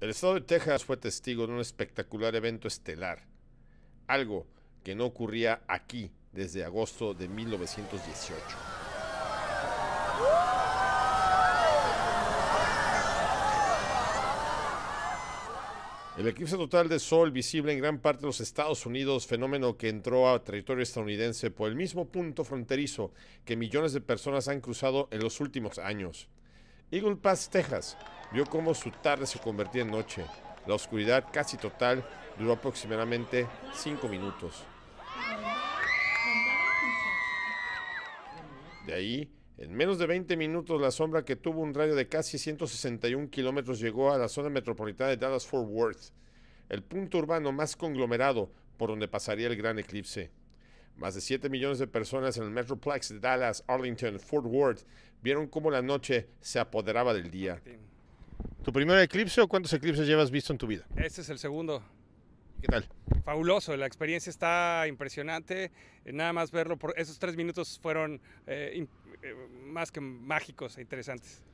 El estado de Texas fue testigo de un espectacular evento estelar, algo que no ocurría aquí desde agosto de 1918. El eclipse total de sol visible en gran parte de los Estados Unidos, fenómeno que entró a territorio estadounidense por el mismo punto fronterizo que millones de personas han cruzado en los últimos años. Eagle Pass, Texas, vio cómo su tarde se convertía en noche. La oscuridad casi total duró aproximadamente cinco minutos. De ahí, en menos de 20 minutos, la sombra que tuvo un radio de casi 161 kilómetros llegó a la zona metropolitana de Dallas-Fort Worth, el punto urbano más conglomerado por donde pasaría el gran eclipse. Más de 7 millones de personas en el Metroplex de Dallas, Arlington, Fort Worth vieron cómo la noche se apoderaba del día. ¿Tu primer eclipse o cuántos eclipses llevas visto en tu vida? Este es el segundo. ¿Qué tal? Fabuloso, la experiencia está impresionante. Eh, nada más verlo, por esos tres minutos fueron eh, eh, más que mágicos e interesantes.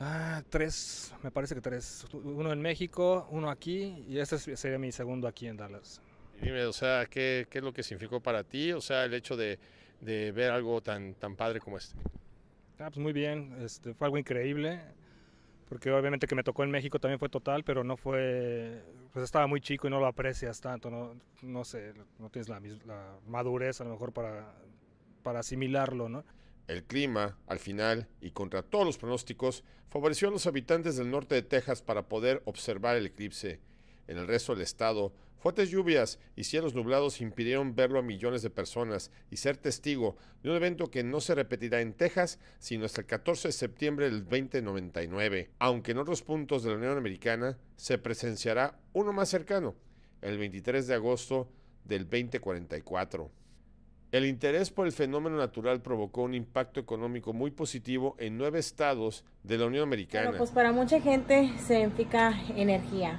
Ah, tres, me parece que tres. Uno en México, uno aquí y este sería mi segundo aquí en Dallas. dime, o sea, ¿qué, es lo que significó para ti? O sea, el hecho de, ver algo tan, tan padre como este. Ah, pues muy bien, este, fue algo increíble porque obviamente que me tocó en México también fue total, pero no fue, pues estaba muy chico y no lo aprecias tanto, no, sé, no tienes la, la madurez a lo mejor para, para asimilarlo, ¿no? El clima, al final, y contra todos los pronósticos, favoreció a los habitantes del norte de Texas para poder observar el eclipse. En el resto del estado, fuertes lluvias y cielos nublados impidieron verlo a millones de personas y ser testigo de un evento que no se repetirá en Texas sino hasta el 14 de septiembre del 2099, aunque en otros puntos de la Unión Americana se presenciará uno más cercano, el 23 de agosto del 2044. El interés por el fenómeno natural provocó un impacto económico muy positivo en nueve estados de la Unión Americana. Bueno, pues para mucha gente se implica energía,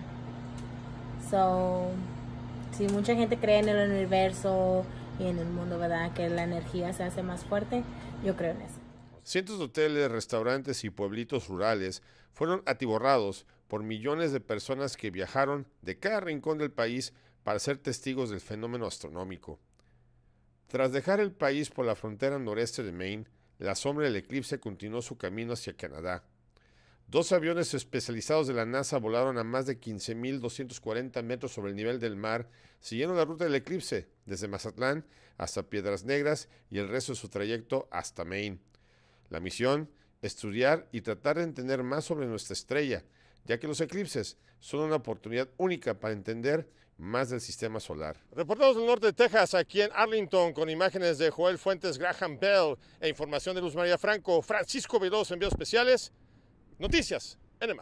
si mucha gente cree en el universo y en el mundo, ¿verdad? Que la energía se hace más fuerte, yo creo en eso. Cientos de hoteles, restaurantes y pueblitos rurales fueron atiborrados por millones de personas que viajaron de cada rincón del país para ser testigos del fenómeno astronómico. Tras dejar el país por la frontera noreste de Maine, la sombra del eclipse continuó su camino hacia Canadá. Dos aviones especializados de la NASA volaron a más de 15.240 metros sobre el nivel del mar, siguiendo la ruta del eclipse desde Mazatlán hasta Piedras Negras y el resto de su trayecto hasta Maine. La misión, estudiar y tratar de entender más sobre nuestra estrella, ya que los eclipses son una oportunidad única para entender más del sistema solar. Reportados del norte de Texas, aquí en Arlington, con imágenes de Joel Fuentes, Graham Bell e información de Luz María Franco, Francisco Veloz, envíos especiales. Noticias, N